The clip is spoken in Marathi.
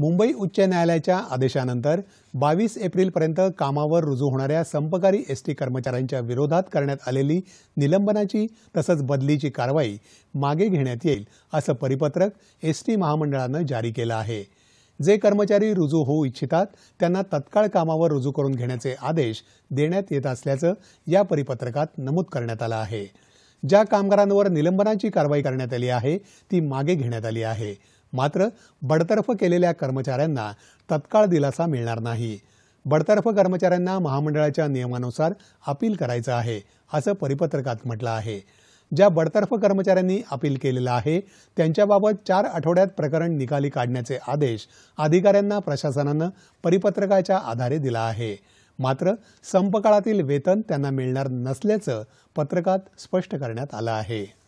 मुंबई उच्च न्यायालयाच्या आदेशानंतर बावीस एप्रिलपर्यंत कामावर रुजू होणाऱ्या संपकारी एस टी कर्मचाऱ्यांच्या विरोधात करण्यात आलेली निलंबनाची तसंच बदलीची कारवाई मागे घेण्यात येईल असं परिपत्रक एस टी महामंडळानं जारी केलं आहे जे कर्मचारी रुजू होऊ इच्छितात त्यांना तत्काळ कामावर रुजू करून घेण्याचे आदेश देण्यात येत असल्याचं या परिपत्रकात नमूद करण्यात आलं आहे ज्या कामगारांवर निलंबनाची कारवाई करण्यात आली आहे ती मागे घेण्यात आली आहे मात्र बडतर्फ केलेल्या कर्मचाऱ्यांना तत्काळ दिलासा मिळणार नाही बडतर्फ कर्मचाऱ्यांना महामंडळाच्या नियमानुसार अपील करायचं आहे असं परिपत्रकात म्हटलं आहे ज्या बडतर्फ कर्मचाऱ्यांनी अपील केलेलं आहे त्यांच्याबाबत चार आठवड्यात प्रकरण निकाली काढण्याचे आदेश अधिकाऱ्यांना प्रशासनानं परिपत्रकाच्या आधारे दिला आहे मात्र संपकाळातील वेतन त्यांना मिळणार नसल्याचं पत्रकात स्पष्ट करण्यात आलं आहे